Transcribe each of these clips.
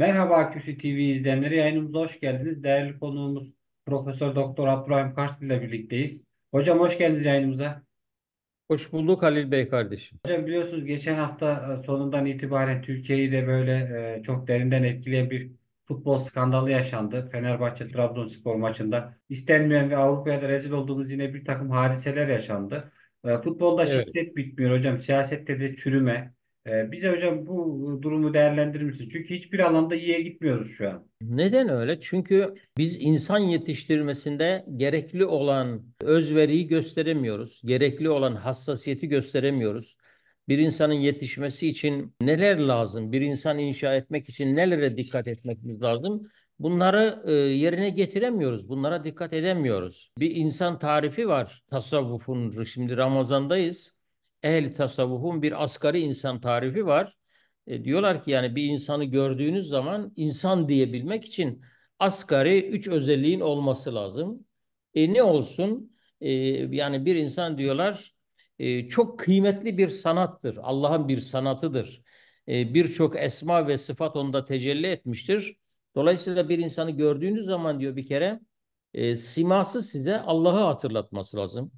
Merhaba Küsü TV izleyenleri. Yayınımıza hoş geldiniz. Değerli konuğumuz Profesör Doktor Abdurrahim Karslı ile birlikteyiz. Hocam hoş geldiniz yayınımıza. Hoş bulduk Halil Bey kardeşim. Hocam biliyorsunuz geçen hafta e, sonundan itibaren Türkiye'yi de böyle e, çok derinden etkileyen bir futbol skandalı yaşandı. Fenerbahçe Trabzonspor maçında istenmeyen ve Avrupa'ya da rezil olduğumuz yine bir takım hadiseler yaşandı. E, futbolda evet. şiddet bitmiyor hocam. Siyasette de çürüme, ee, bize hocam bu durumu değerlendirir misiniz? Çünkü hiçbir alanda iyiye gitmiyoruz şu an. Neden öyle? Çünkü biz insan yetiştirmesinde gerekli olan özveriyi gösteremiyoruz. Gerekli olan hassasiyeti gösteremiyoruz. Bir insanın yetişmesi için neler lazım? Bir insan inşa etmek için nelere dikkat etmemiz lazım? Bunları e, yerine getiremiyoruz. Bunlara dikkat edemiyoruz. Bir insan tarifi var tasavvufun. Şimdi Ramazan'dayız ehl tasavvufun bir asgari insan tarifi var. E, diyorlar ki yani bir insanı gördüğünüz zaman insan diyebilmek için asgari üç özelliğin olması lazım. E, ne olsun? E, yani bir insan diyorlar e, çok kıymetli bir sanattır. Allah'ın bir sanatıdır. E, Birçok esma ve sıfat onda tecelli etmiştir. Dolayısıyla bir insanı gördüğünüz zaman diyor bir kere e, siması size Allah'ı hatırlatması lazım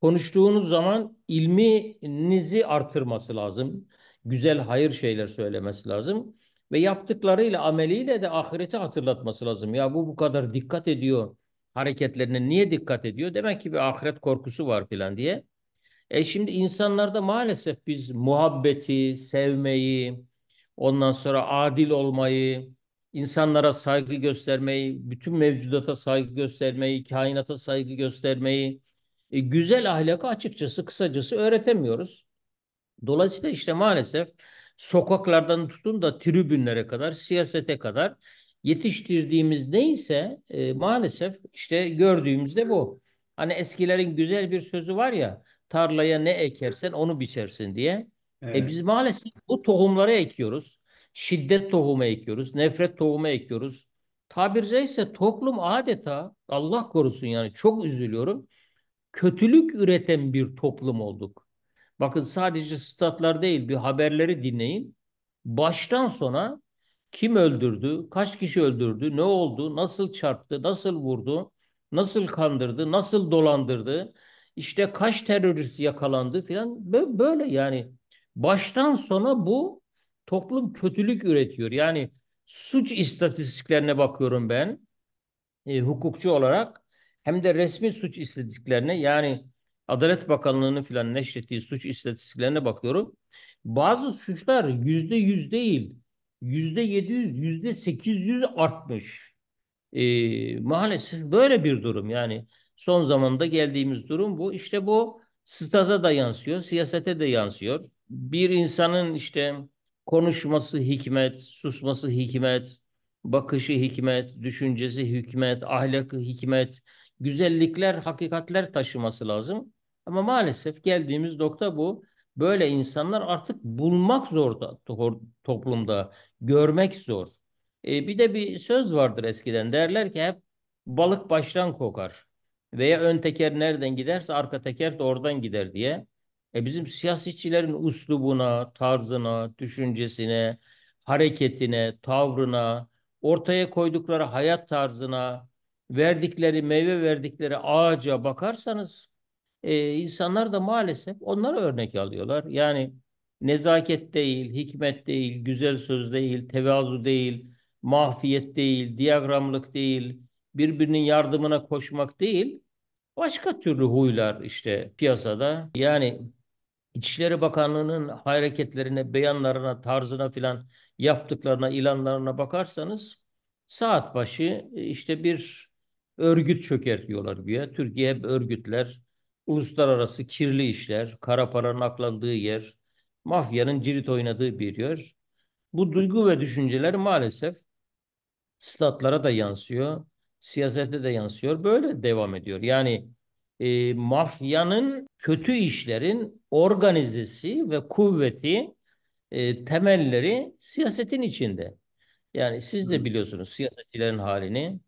konuştuğunuz zaman ilminizi artırması lazım. Güzel hayır şeyler söylemesi lazım. Ve yaptıklarıyla, ameliyle de ahireti hatırlatması lazım. Ya bu bu kadar dikkat ediyor hareketlerine niye dikkat ediyor? Demek ki bir ahiret korkusu var filan diye. E şimdi insanlarda maalesef biz muhabbeti, sevmeyi, ondan sonra adil olmayı, insanlara saygı göstermeyi, bütün mevcudata saygı göstermeyi, kainata saygı göstermeyi, e, güzel ahlakı açıkçası kısacası öğretemiyoruz. Dolayısıyla işte maalesef sokaklardan tutun da tribünlere kadar, siyasete kadar yetiştirdiğimiz neyse e, maalesef işte gördüğümüz de bu. Hani eskilerin güzel bir sözü var ya tarlaya ne ekersen onu biçersin diye. E, evet. E biz maalesef bu tohumları ekiyoruz. Şiddet tohumu ekiyoruz, nefret tohumu ekiyoruz. Tabiri caizse toplum adeta Allah korusun yani çok üzülüyorum kötülük üreten bir toplum olduk. Bakın sadece statlar değil bir haberleri dinleyin. Baştan sona kim öldürdü, kaç kişi öldürdü, ne oldu, nasıl çarptı, nasıl vurdu, nasıl kandırdı, nasıl dolandırdı, işte kaç terörist yakalandı filan böyle yani baştan sona bu toplum kötülük üretiyor. Yani suç istatistiklerine bakıyorum ben e, hukukçu olarak hem de resmi suç istatistiklerine yani Adalet Bakanlığı'nın filan neşrettiği suç istatistiklerine bakıyorum. Bazı suçlar yüzde yüz değil, yüzde yedi yüz, yüzde sekiz yüz artmış. Ee, maalesef böyle bir durum yani son zamanda geldiğimiz durum bu. İşte bu stada da yansıyor, siyasete de yansıyor. Bir insanın işte konuşması hikmet, susması hikmet, bakışı hikmet, düşüncesi hikmet, ahlakı hikmet, güzellikler, hakikatler taşıması lazım. Ama maalesef geldiğimiz nokta bu. Böyle insanlar artık bulmak zor da, toplumda, görmek zor. E, bir de bir söz vardır eskiden derler ki hep balık baştan kokar veya ön teker nereden giderse arka teker de oradan gider diye. E bizim siyasetçilerin uslubuna, tarzına, düşüncesine, hareketine, tavrına, ortaya koydukları hayat tarzına, verdikleri, meyve verdikleri ağaca bakarsanız e, insanlar da maalesef onlara örnek alıyorlar. Yani nezaket değil, hikmet değil, güzel söz değil, tevazu değil, mahfiyet değil, diyagramlık değil, birbirinin yardımına koşmak değil, başka türlü huylar işte piyasada. Yani İçişleri Bakanlığı'nın hareketlerine, beyanlarına, tarzına filan yaptıklarına, ilanlarına bakarsanız saat başı e, işte bir örgüt çöker diyorlar güya. Türkiye hep örgütler, uluslararası kirli işler, kara paranın aklandığı yer, mafyanın cirit oynadığı bir yer. Bu duygu ve düşünceler maalesef statlara da yansıyor, siyasete de yansıyor. Böyle devam ediyor. Yani e, mafyanın kötü işlerin organizesi ve kuvveti e, temelleri siyasetin içinde. Yani siz de biliyorsunuz siyasetçilerin halini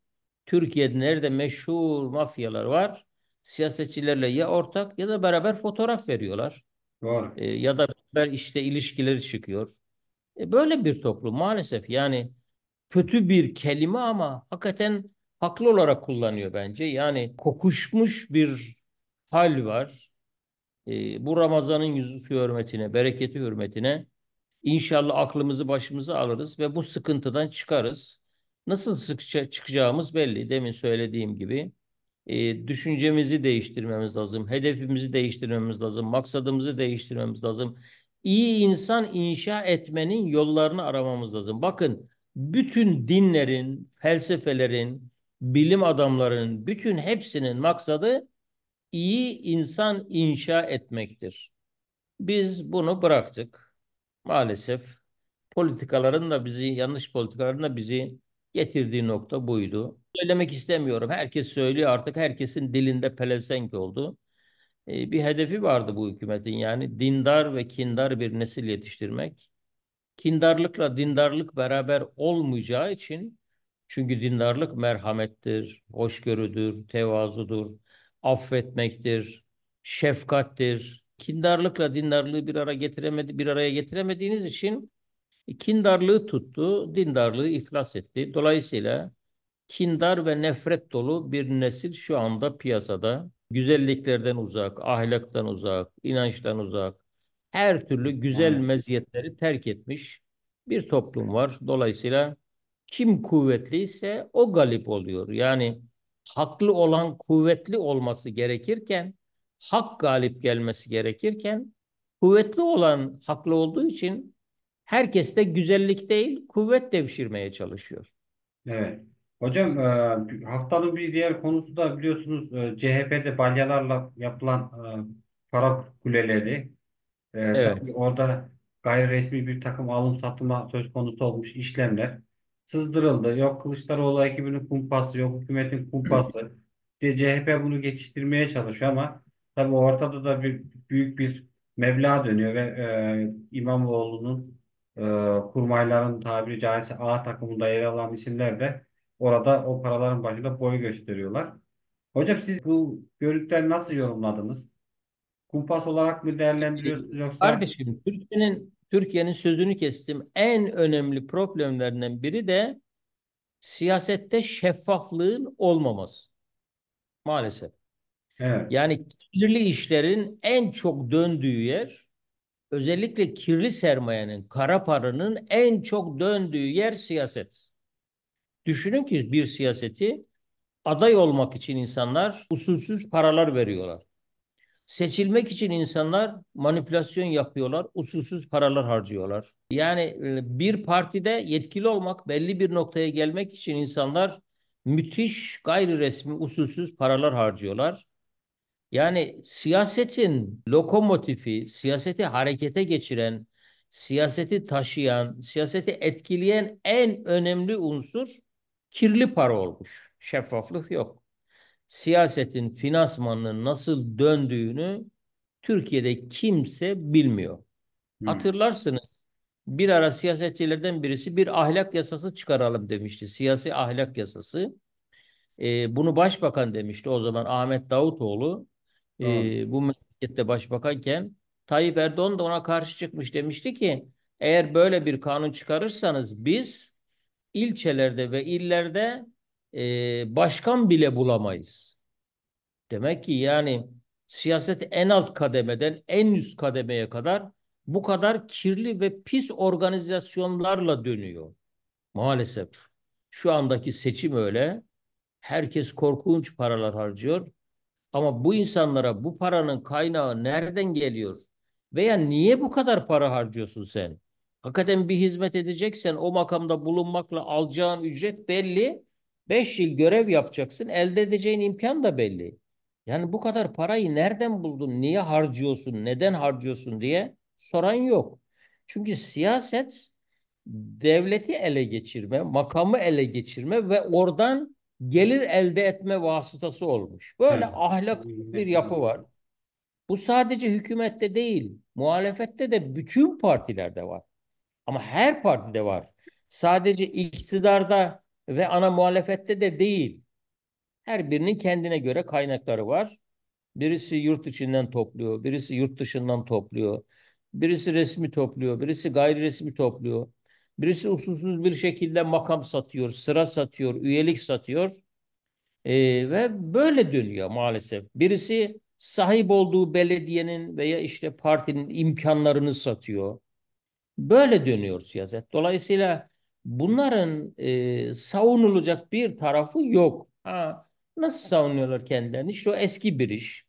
Türkiye'de nerede meşhur mafyalar var? Siyasetçilerle ya ortak ya da beraber fotoğraf veriyorlar. Doğru. E, ya da beraber işte ilişkileri çıkıyor. E, böyle bir toplum maalesef yani kötü bir kelime ama hakikaten haklı olarak kullanıyor bence. Yani kokuşmuş bir hal var. E, bu Ramazan'ın yüzü hürmetine, bereketi hürmetine inşallah aklımızı başımıza alırız ve bu sıkıntıdan çıkarız nasıl sıkça çıkacağımız belli. Demin söylediğim gibi e, düşüncemizi değiştirmemiz lazım, hedefimizi değiştirmemiz lazım, maksadımızı değiştirmemiz lazım. İyi insan inşa etmenin yollarını aramamız lazım. Bakın bütün dinlerin, felsefelerin, bilim adamlarının, bütün hepsinin maksadı iyi insan inşa etmektir. Biz bunu bıraktık. Maalesef politikaların da bizi, yanlış politikaların da bizi Getirdiği nokta buydu. Söylemek istemiyorum. Herkes söylüyor artık. Herkesin dilinde pelesenk oldu. Ee, bir hedefi vardı bu hükümetin yani dindar ve kindar bir nesil yetiştirmek. Kindarlıkla dindarlık beraber olmayacağı için çünkü dindarlık merhamettir, hoşgörüdür, tevazudur, affetmektir, şefkattir. Kindarlıkla dindarlığı bir ara getiremedi, bir araya getiremediğiniz için Kindarlığı tuttu, dindarlığı iflas etti. Dolayısıyla kindar ve nefret dolu bir nesil şu anda piyasada. Güzelliklerden uzak, ahlaktan uzak, inançtan uzak, her türlü güzel meziyetleri terk etmiş bir toplum var. Dolayısıyla kim kuvvetliyse o galip oluyor. Yani haklı olan kuvvetli olması gerekirken, hak galip gelmesi gerekirken, kuvvetli olan haklı olduğu için herkes de güzellik değil kuvvet devşirmeye çalışıyor. Evet. Hocam e, haftanın bir diğer konusu da biliyorsunuz e, CHP'de balyalarla yapılan e, para kuleleri. Evet. Orada gayri resmi bir takım alım satıma söz konusu olmuş işlemler sızdırıldı. Yok Kılıçdaroğlu ekibinin kumpası, yok hükümetin kumpası. CHP bunu geçiştirmeye çalışıyor ama tabii ortada da bir büyük bir meblağ dönüyor ve e, İmamoğlu'nun e, kurmayların tabiri caizse A takımında yer alan isimler de orada o paraların başında boy gösteriyorlar. Hocam siz bu görüntüleri nasıl yorumladınız? Kumpas olarak mı değerlendiriyorsunuz ee, yoksa? Kardeşim Türkiye'nin Türkiye'nin sözünü kestim. En önemli problemlerinden biri de siyasette şeffaflığın olmaması. Maalesef. Evet. Yani kirli işlerin en çok döndüğü yer özellikle kirli sermayenin, kara paranın en çok döndüğü yer siyaset. Düşünün ki bir siyaseti aday olmak için insanlar usulsüz paralar veriyorlar. Seçilmek için insanlar manipülasyon yapıyorlar, usulsüz paralar harcıyorlar. Yani e, bir partide yetkili olmak, belli bir noktaya gelmek için insanlar müthiş gayri resmi usulsüz paralar harcıyorlar. Yani siyasetin lokomotifi, siyaseti harekete geçiren, siyaseti taşıyan, siyaseti etkileyen en önemli unsur kirli para olmuş. Şeffaflık yok. Siyasetin finansmanının nasıl döndüğünü Türkiye'de kimse bilmiyor. Hmm. Hatırlarsınız bir ara siyasetçilerden birisi bir ahlak yasası çıkaralım demişti. Siyasi ahlak yasası. Ee, bunu başbakan demişti o zaman Ahmet Davutoğlu e, bu memlekette başbakanken Tayyip Erdoğan da ona karşı çıkmış demişti ki eğer böyle bir kanun çıkarırsanız biz ilçelerde ve illerde e, başkan bile bulamayız. Demek ki yani siyaset en alt kademeden en üst kademeye kadar bu kadar kirli ve pis organizasyonlarla dönüyor. Maalesef şu andaki seçim öyle. Herkes korkunç paralar harcıyor. Ama bu insanlara bu paranın kaynağı nereden geliyor? Veya niye bu kadar para harcıyorsun sen? Hakikaten bir hizmet edeceksen o makamda bulunmakla alacağın ücret belli. beş yıl görev yapacaksın. Elde edeceğin imkan da belli. Yani bu kadar parayı nereden buldun? Niye harcıyorsun? Neden harcıyorsun diye soran yok. Çünkü siyaset devleti ele geçirme, makamı ele geçirme ve oradan gelir elde etme vasıtası olmuş. Böyle evet. ahlaksız bir yapı var. Bu sadece hükümette değil, muhalefette de bütün partilerde var. Ama her partide var. Sadece iktidarda ve ana muhalefette de değil. Her birinin kendine göre kaynakları var. Birisi yurt içinden topluyor, birisi yurt dışından topluyor. Birisi resmi topluyor, birisi gayri resmi topluyor. Birisi usulsüz bir şekilde makam satıyor, sıra satıyor, üyelik satıyor. E, ve böyle dönüyor maalesef. Birisi sahip olduğu belediyenin veya işte partinin imkanlarını satıyor. Böyle dönüyor siyaset. Dolayısıyla bunların e, savunulacak bir tarafı yok. Ha, nasıl savunuyorlar kendilerini? Şu eski bir iş.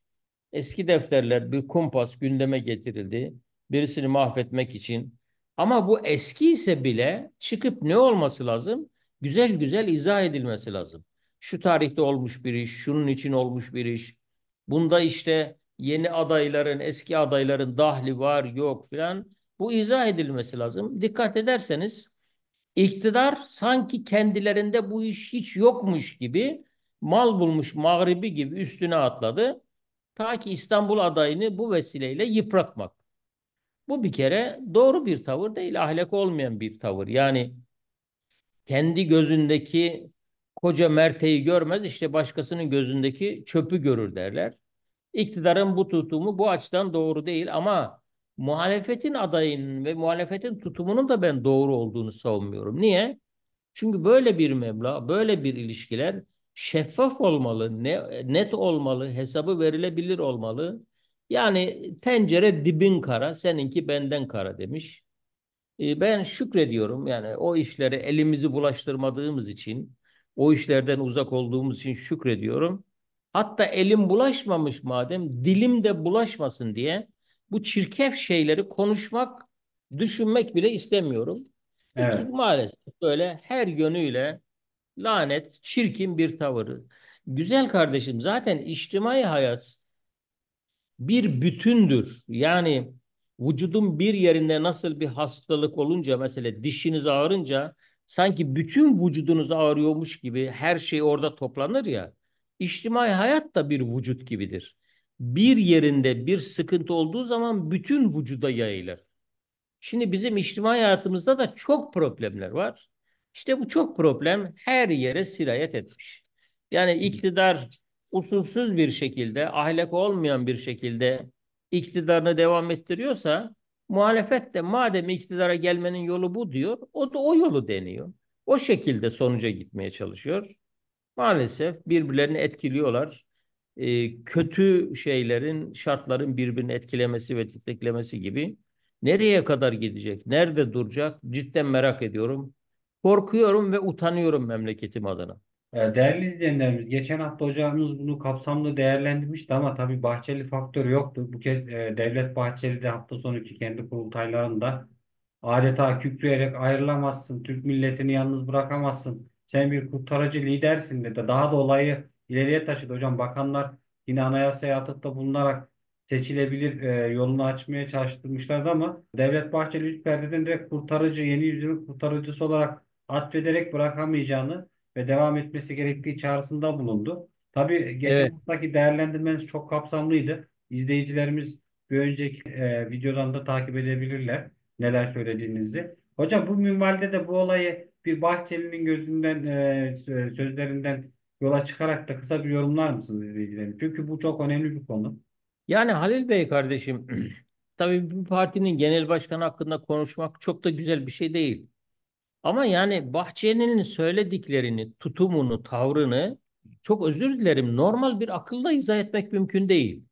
Eski defterler bir kumpas gündeme getirildi. Birisini mahvetmek için ama bu eski ise bile çıkıp ne olması lazım? Güzel güzel izah edilmesi lazım. Şu tarihte olmuş bir iş, şunun için olmuş bir iş. Bunda işte yeni adayların, eski adayların dahli var, yok filan. Bu izah edilmesi lazım. Dikkat ederseniz iktidar sanki kendilerinde bu iş hiç yokmuş gibi mal bulmuş mağribi gibi üstüne atladı. Ta ki İstanbul adayını bu vesileyle yıpratmak. Bu bir kere doğru bir tavır değil, ahlak olmayan bir tavır. Yani kendi gözündeki koca merteği görmez, işte başkasının gözündeki çöpü görür derler. İktidarın bu tutumu bu açıdan doğru değil ama muhalefetin adayının ve muhalefetin tutumunun da ben doğru olduğunu savunmuyorum. Niye? Çünkü böyle bir meblağ, böyle bir ilişkiler şeffaf olmalı, net olmalı, hesabı verilebilir olmalı. Yani tencere dibin kara, seninki benden kara demiş. Ee, ben şükrediyorum yani o işlere elimizi bulaştırmadığımız için, o işlerden uzak olduğumuz için şükrediyorum. Hatta elim bulaşmamış madem dilim de bulaşmasın diye bu çirkef şeyleri konuşmak, düşünmek bile istemiyorum. Evet. Çünkü maalesef böyle her yönüyle lanet, çirkin bir tavırı. Güzel kardeşim zaten içtimai hayat bir bütündür. Yani vücudun bir yerinde nasıl bir hastalık olunca mesela dişiniz ağrınca sanki bütün vücudunuz ağrıyormuş gibi her şey orada toplanır ya. İçtimai hayat da bir vücut gibidir. Bir yerinde bir sıkıntı olduğu zaman bütün vücuda yayılır. Şimdi bizim içtimai hayatımızda da çok problemler var. İşte bu çok problem her yere sirayet etmiş. Yani iktidar usulsüz bir şekilde, ahlak olmayan bir şekilde iktidarını devam ettiriyorsa muhalefet de madem iktidara gelmenin yolu bu diyor, o da o yolu deniyor. O şekilde sonuca gitmeye çalışıyor. Maalesef birbirlerini etkiliyorlar. E, kötü şeylerin, şartların birbirini etkilemesi ve titiklemesi gibi. Nereye kadar gidecek, nerede duracak cidden merak ediyorum. Korkuyorum ve utanıyorum memleketim adına. Ee, değerli izleyenlerimiz, geçen hafta hocamız bunu kapsamlı değerlendirmişti ama tabii Bahçeli faktörü yoktu. Bu kez e, Devlet Bahçeli de hafta sonu sonuki kendi kurultaylarında adeta kükreyerek ayrılamazsın, Türk milletini yalnız bırakamazsın, sen bir kurtarıcı lidersin dedi. Daha da olayı ileriye taşıdı. Hocam bakanlar yine anayasaya da bulunarak seçilebilir e, yolunu açmaya çalıştırmışlardı ama Devlet Bahçeli üst perdeden direkt kurtarıcı, yeni yüzünün kurtarıcısı olarak atfederek bırakamayacağını ve devam etmesi gerektiği çağrısında bulundu. Tabii geçen evet. haftaki değerlendirmeniz çok kapsamlıydı. İzleyicilerimiz bir önceki e, videodan da takip edebilirler neler söylediğinizi. Hocam bu minvalde de bu olayı bir Bahçeli'nin gözünden e, sözlerinden yola çıkarak da kısa bir yorumlar mısınız izleyicilerim? Çünkü bu çok önemli bir konu. Yani Halil Bey kardeşim tabii bir partinin genel başkanı hakkında konuşmak çok da güzel bir şey değil. Ama yani Bahçeli'nin söylediklerini, tutumunu, tavrını çok özür dilerim normal bir akılla izah etmek mümkün değil.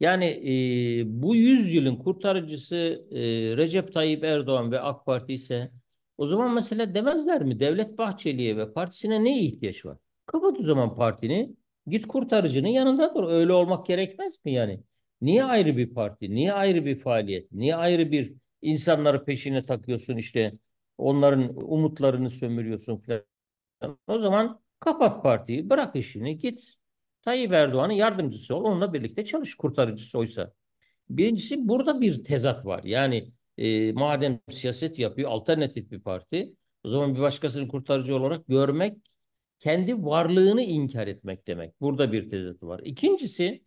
Yani e, bu yüzyılın kurtarıcısı e, Recep Tayyip Erdoğan ve AK Parti ise o zaman mesela demezler mi Devlet Bahçeli'ye ve partisine ne ihtiyaç var? Kapat o zaman partini, git kurtarıcının yanında dur. Öyle olmak gerekmez mi yani? Niye ayrı bir parti, niye ayrı bir faaliyet, niye ayrı bir insanları peşine takıyorsun işte onların umutlarını sömürüyorsun falan. O zaman kapat partiyi, bırak işini, git Tayyip Erdoğan'ın yardımcısı ol, onunla birlikte çalış kurtarıcısı oysa. Birincisi burada bir tezat var. Yani e, madem siyaset yapıyor, alternatif bir parti, o zaman bir başkasını kurtarıcı olarak görmek, kendi varlığını inkar etmek demek. Burada bir tezat var. İkincisi,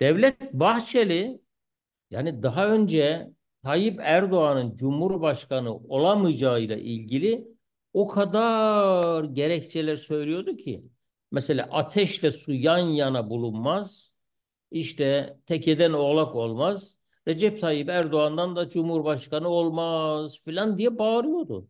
Devlet Bahçeli yani daha önce Tayyip Erdoğan'ın Cumhurbaşkanı olamayacağıyla ilgili o kadar gerekçeler söylüyordu ki. Mesela ateşle su yan yana bulunmaz. İşte tekeden oğlak olmaz. Recep Tayyip Erdoğan'dan da Cumhurbaşkanı olmaz filan diye bağırıyordu.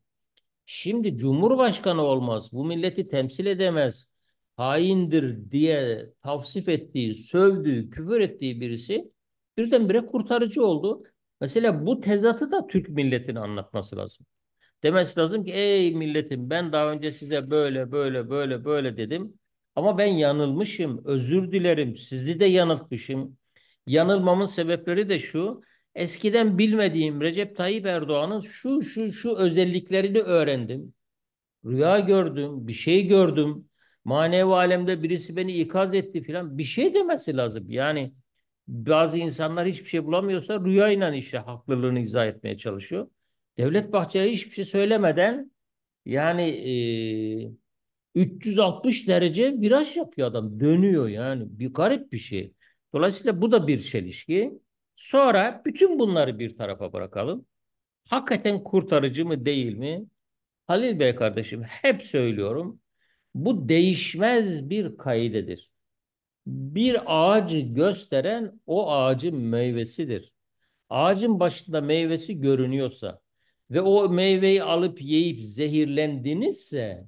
Şimdi Cumhurbaşkanı olmaz, bu milleti temsil edemez, haindir diye tavsif ettiği, sövdüğü, küfür ettiği birisi birdenbire kurtarıcı oldu. Mesela bu tezatı da Türk milletine anlatması lazım. Demesi lazım ki ey milletim ben daha önce size böyle böyle böyle böyle dedim. Ama ben yanılmışım, özür dilerim, sizi de yanıltmışım. Yanılmamın sebepleri de şu, eskiden bilmediğim Recep Tayyip Erdoğan'ın şu şu şu özelliklerini öğrendim. Rüya gördüm, bir şey gördüm, manevi alemde birisi beni ikaz etti filan bir şey demesi lazım. Yani bazı insanlar hiçbir şey bulamıyorsa rüyayla işte haklılığını izah etmeye çalışıyor. Devlet Bahçeli hiçbir şey söylemeden yani e, 360 derece viraj yapıyor adam. Dönüyor yani. Bir garip bir şey. Dolayısıyla bu da bir çelişki. Sonra bütün bunları bir tarafa bırakalım. Hakikaten kurtarıcı mı değil mi? Halil Bey kardeşim hep söylüyorum. Bu değişmez bir kaidedir bir ağacı gösteren o ağacın meyvesidir. Ağacın başında meyvesi görünüyorsa ve o meyveyi alıp yiyip zehirlendinizse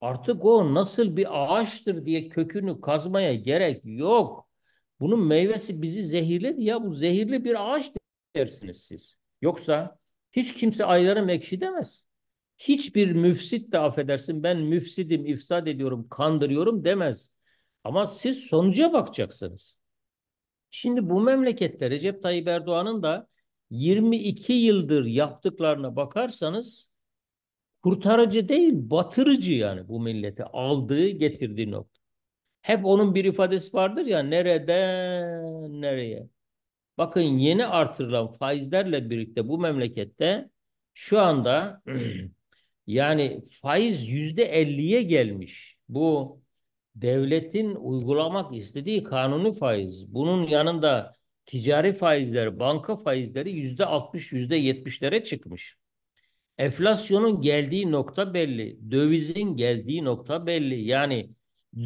artık o nasıl bir ağaçtır diye kökünü kazmaya gerek yok. Bunun meyvesi bizi zehirledi ya bu zehirli bir ağaç dersiniz siz. Yoksa hiç kimse aylarım ekşi demez. Hiçbir müfsit de affedersin ben müfsidim, ifsad ediyorum, kandırıyorum demez. Ama siz sonuca bakacaksınız. Şimdi bu memlekette Recep Tayyip Erdoğan'ın da 22 yıldır yaptıklarına bakarsanız kurtarıcı değil, batırıcı yani bu milleti aldığı, getirdiği nokta. Hep onun bir ifadesi vardır ya nereden nereye. Bakın yeni artırılan faizlerle birlikte bu memlekette şu anda yani faiz yüzde elliye gelmiş. Bu devletin uygulamak istediği kanuni faiz. Bunun yanında ticari faizler, banka faizleri yüzde 60, yüzde 70'lere çıkmış. Enflasyonun geldiği nokta belli. Dövizin geldiği nokta belli. Yani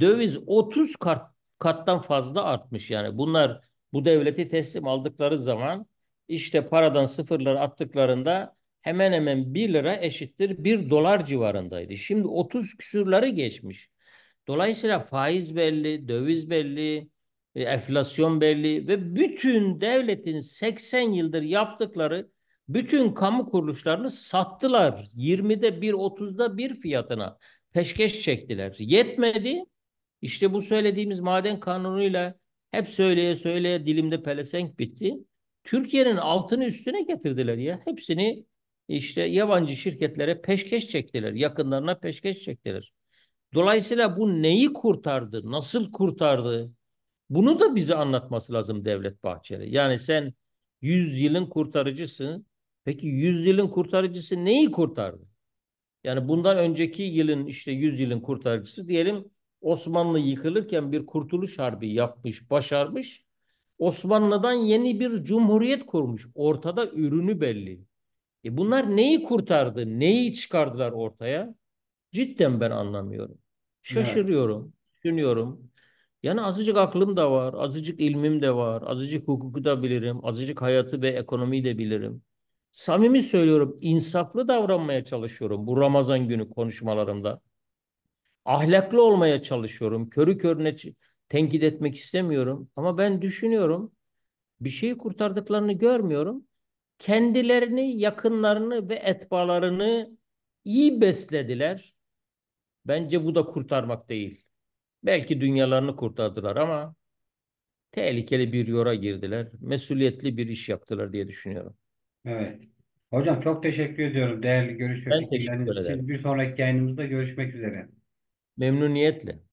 döviz 30 kat, kattan fazla artmış yani. Bunlar bu devleti teslim aldıkları zaman işte paradan sıfırları attıklarında hemen hemen 1 lira eşittir 1 dolar civarındaydı. Şimdi 30 küsürleri geçmiş. Dolayısıyla faiz belli, döviz belli, e, enflasyon belli ve bütün devletin 80 yıldır yaptıkları bütün kamu kuruluşlarını sattılar. 20'de 1, 30'da 1 fiyatına peşkeş çektiler. Yetmedi. İşte bu söylediğimiz maden kanunuyla hep söyleye söyleye dilimde pelesenk bitti. Türkiye'nin altını üstüne getirdiler ya. Hepsini işte yabancı şirketlere peşkeş çektiler. Yakınlarına peşkeş çektiler. Dolayısıyla bu neyi kurtardı, nasıl kurtardı? Bunu da bize anlatması lazım Devlet Bahçeli. Yani sen 100 yılın kurtarıcısı, Peki 100 yılın kurtarıcısı neyi kurtardı? Yani bundan önceki yılın işte 100 yılın kurtarıcısı diyelim Osmanlı yıkılırken bir kurtuluş harbi yapmış, başarmış. Osmanlı'dan yeni bir cumhuriyet kurmuş. Ortada ürünü belli. E bunlar neyi kurtardı, neyi çıkardılar ortaya? Cidden ben anlamıyorum. Şaşırıyorum, evet. düşünüyorum. Yani azıcık aklım da var, azıcık ilmim de var, azıcık hukuku da bilirim, azıcık hayatı ve ekonomiyi de bilirim. Samimi söylüyorum, insaflı davranmaya çalışıyorum bu Ramazan günü konuşmalarımda. Ahlaklı olmaya çalışıyorum, körü körüne tenkit etmek istemiyorum. Ama ben düşünüyorum, bir şeyi kurtardıklarını görmüyorum. Kendilerini, yakınlarını ve etbalarını iyi beslediler Bence bu da kurtarmak değil. Belki dünyalarını kurtardılar ama tehlikeli bir yora girdiler. Mesuliyetli bir iş yaptılar diye düşünüyorum. Evet. Hocam çok teşekkür ediyorum değerli görüş ve Ben teşekkür için. ederim. Bir sonraki yayınımızda görüşmek üzere. Memnuniyetle.